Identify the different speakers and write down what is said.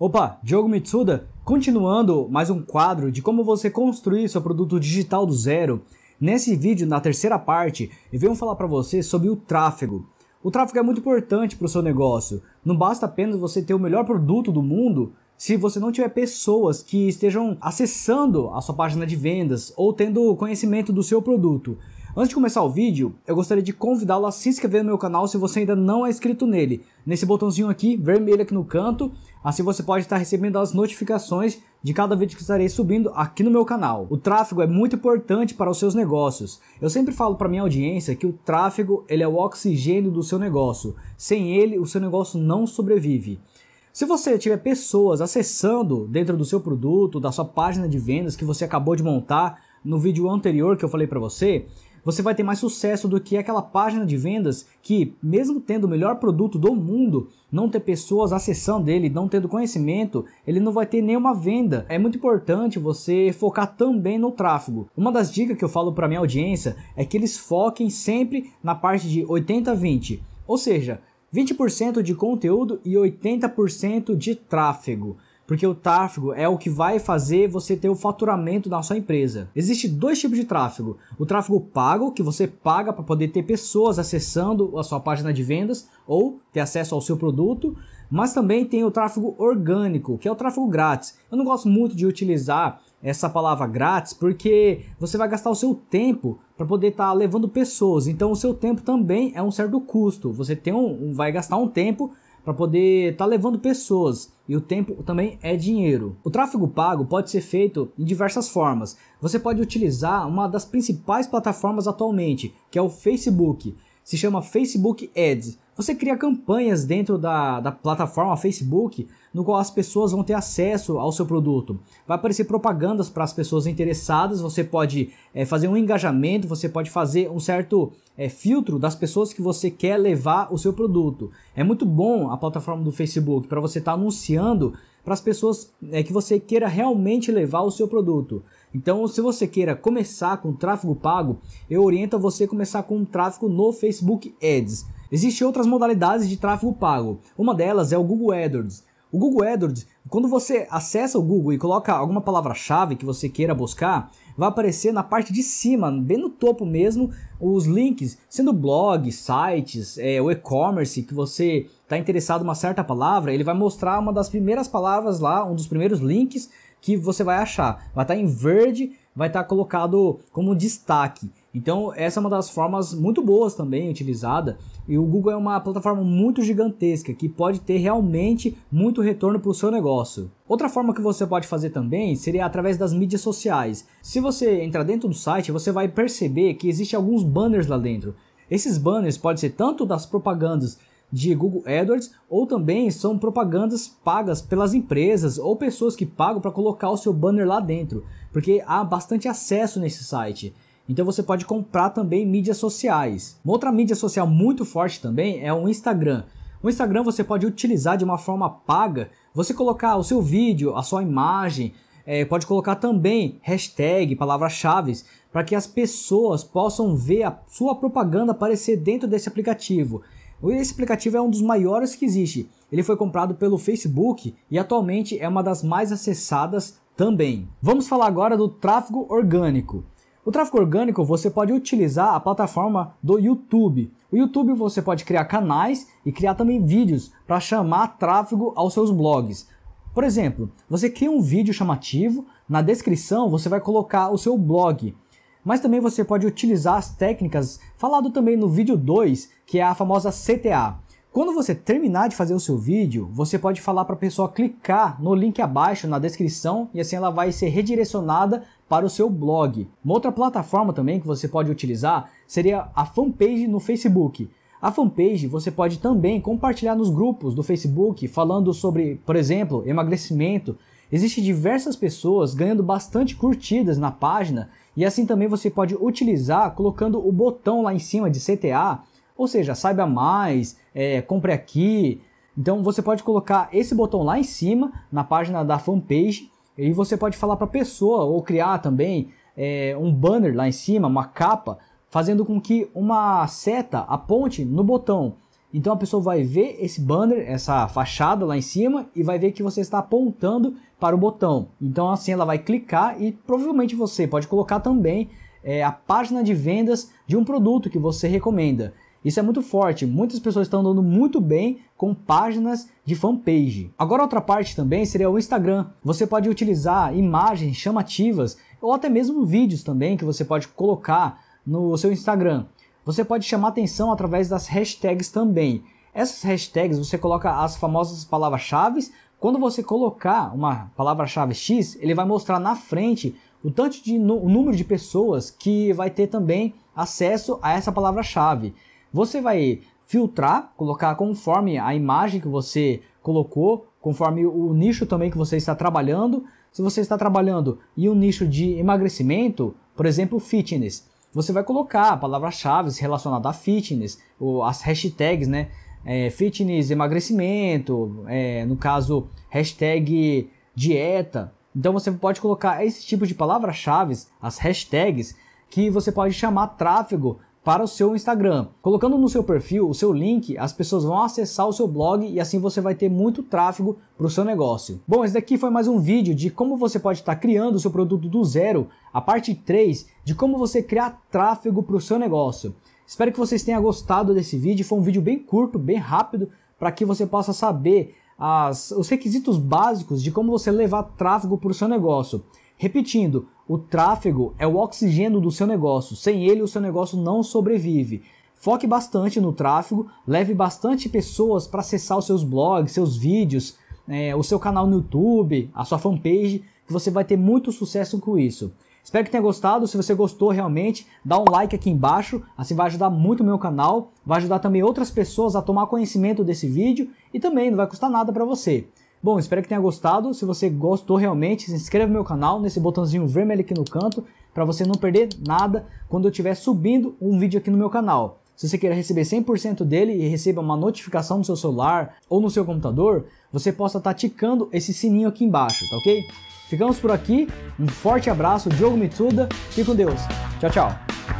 Speaker 1: Opa, Diogo Mitsuda, continuando mais um quadro de como você construir seu produto digital do zero. Nesse vídeo, na terceira parte, eu venho falar para você sobre o tráfego. O tráfego é muito importante para o seu negócio. Não basta apenas você ter o melhor produto do mundo se você não tiver pessoas que estejam acessando a sua página de vendas ou tendo conhecimento do seu produto. Antes de começar o vídeo, eu gostaria de convidá-lo a se inscrever no meu canal se você ainda não é inscrito nele. Nesse botãozinho aqui, vermelho aqui no canto, assim você pode estar recebendo as notificações de cada vídeo que estarei subindo aqui no meu canal. O tráfego é muito importante para os seus negócios. Eu sempre falo para minha audiência que o tráfego ele é o oxigênio do seu negócio. Sem ele, o seu negócio não sobrevive. Se você tiver pessoas acessando dentro do seu produto, da sua página de vendas que você acabou de montar no vídeo anterior que eu falei para você, você vai ter mais sucesso do que aquela página de vendas que, mesmo tendo o melhor produto do mundo, não ter pessoas acessando dele, não tendo conhecimento, ele não vai ter nenhuma venda. É muito importante você focar também no tráfego. Uma das dicas que eu falo para minha audiência é que eles foquem sempre na parte de 80-20, ou seja, 20% de conteúdo e 80% de tráfego porque o tráfego é o que vai fazer você ter o faturamento da sua empresa. Existem dois tipos de tráfego: o tráfego pago, que você paga para poder ter pessoas acessando a sua página de vendas ou ter acesso ao seu produto, mas também tem o tráfego orgânico, que é o tráfego grátis. Eu não gosto muito de utilizar essa palavra grátis porque você vai gastar o seu tempo para poder estar tá levando pessoas. Então o seu tempo também é um certo custo. Você tem um, vai gastar um tempo para poder estar tá levando pessoas e o tempo também é dinheiro. O tráfego pago pode ser feito em diversas formas. Você pode utilizar uma das principais plataformas atualmente, que é o Facebook. Se chama Facebook Ads. Você cria campanhas dentro da, da plataforma Facebook, no qual as pessoas vão ter acesso ao seu produto. Vai aparecer propagandas para as pessoas interessadas, você pode é, fazer um engajamento, você pode fazer um certo é, filtro das pessoas que você quer levar o seu produto. É muito bom a plataforma do Facebook para você estar tá anunciando para as pessoas é, que você queira realmente levar o seu produto. Então, se você queira começar com tráfego pago, eu oriento você a começar com tráfego no Facebook Ads. Existem outras modalidades de tráfego pago. Uma delas é o Google AdWords. O Google AdWords, quando você acessa o Google e coloca alguma palavra-chave que você queira buscar, vai aparecer na parte de cima, bem no topo mesmo, os links, sendo blog, sites, é, o e-commerce que você está interessado em uma certa palavra, ele vai mostrar uma das primeiras palavras lá, um dos primeiros links que você vai achar. Vai estar tá em verde, vai estar tá colocado como destaque. Então, essa é uma das formas muito boas também utilizada. E o Google é uma plataforma muito gigantesca que pode ter realmente muito retorno para o seu negócio. Outra forma que você pode fazer também seria através das mídias sociais. Se você entrar dentro do site, você vai perceber que existe alguns banners lá dentro. Esses banners podem ser tanto das propagandas de Google AdWords ou também são propagandas pagas pelas empresas ou pessoas que pagam para colocar o seu banner lá dentro, porque há bastante acesso nesse site. Então você pode comprar também mídias sociais. Uma outra mídia social muito forte também é o Instagram. O Instagram você pode utilizar de uma forma paga, você colocar o seu vídeo, a sua imagem, é, pode colocar também hashtag, palavras-chave, para que as pessoas possam ver a sua propaganda aparecer dentro desse aplicativo. Esse aplicativo é um dos maiores que existe. Ele foi comprado pelo Facebook e atualmente é uma das mais acessadas também. Vamos falar agora do tráfego orgânico. O tráfego orgânico você pode utilizar a plataforma do YouTube. O YouTube você pode criar canais e criar também vídeos para chamar tráfego aos seus blogs. Por exemplo, você cria um vídeo chamativo, na descrição você vai colocar o seu blog. Mas também você pode utilizar as técnicas falado também no vídeo 2, que é a famosa CTA. Quando você terminar de fazer o seu vídeo, você pode falar para a pessoa clicar no link abaixo na descrição e assim ela vai ser redirecionada para o seu blog. Uma outra plataforma também que você pode utilizar seria a fanpage no Facebook. A fanpage você pode também compartilhar nos grupos do Facebook falando sobre, por exemplo, emagrecimento. Existem diversas pessoas ganhando bastante curtidas na página e assim também você pode utilizar colocando o botão lá em cima de CTA ou seja, saiba mais, é, compre aqui. Então você pode colocar esse botão lá em cima, na página da fanpage, e você pode falar para a pessoa ou criar também é, um banner lá em cima, uma capa, fazendo com que uma seta aponte no botão. Então a pessoa vai ver esse banner, essa fachada lá em cima e vai ver que você está apontando para o botão. Então assim ela vai clicar e provavelmente você pode colocar também é, a página de vendas de um produto que você recomenda. Isso é muito forte, muitas pessoas estão dando muito bem com páginas de fanpage. Agora outra parte também seria o Instagram. Você pode utilizar imagens chamativas ou até mesmo vídeos também que você pode colocar no seu Instagram. Você pode chamar atenção através das hashtags também. Essas hashtags você coloca as famosas palavras-chave. Quando você colocar uma palavra-chave X, ele vai mostrar na frente o tanto de o número de pessoas que vai ter também acesso a essa palavra-chave. Você vai filtrar, colocar conforme a imagem que você colocou, conforme o nicho também que você está trabalhando. Se você está trabalhando em um nicho de emagrecimento, por exemplo, fitness, você vai colocar palavras-chave relacionadas a fitness, ou as hashtags, né? É, fitness, emagrecimento, é, no caso, hashtag dieta. Então você pode colocar esse tipo de palavras-chave, as hashtags, que você pode chamar tráfego para o seu Instagram. Colocando no seu perfil o seu link, as pessoas vão acessar o seu blog e assim você vai ter muito tráfego para o seu negócio. Bom, esse daqui foi mais um vídeo de como você pode estar tá criando o seu produto do zero, a parte 3 de como você criar tráfego para o seu negócio. Espero que vocês tenham gostado desse vídeo, foi um vídeo bem curto, bem rápido, para que você possa saber as, os requisitos básicos de como você levar tráfego para o seu negócio. Repetindo, o tráfego é o oxigênio do seu negócio. Sem ele, o seu negócio não sobrevive. Foque bastante no tráfego, leve bastante pessoas para acessar os seus blogs, seus vídeos, é, o seu canal no YouTube, a sua fanpage, que você vai ter muito sucesso com isso. Espero que tenha gostado. Se você gostou realmente, dá um like aqui embaixo, assim vai ajudar muito o meu canal, vai ajudar também outras pessoas a tomar conhecimento desse vídeo e também não vai custar nada para você. Bom, espero que tenha gostado. Se você gostou realmente, se inscreva no meu canal, nesse botãozinho vermelho aqui no canto, para você não perder nada quando eu estiver subindo um vídeo aqui no meu canal. Se você queira receber 100% dele e receba uma notificação no seu celular ou no seu computador, você possa estar tá ticando esse sininho aqui embaixo, tá ok? Ficamos por aqui, um forte abraço, Diogo Mitsuda, fique com Deus, tchau, tchau!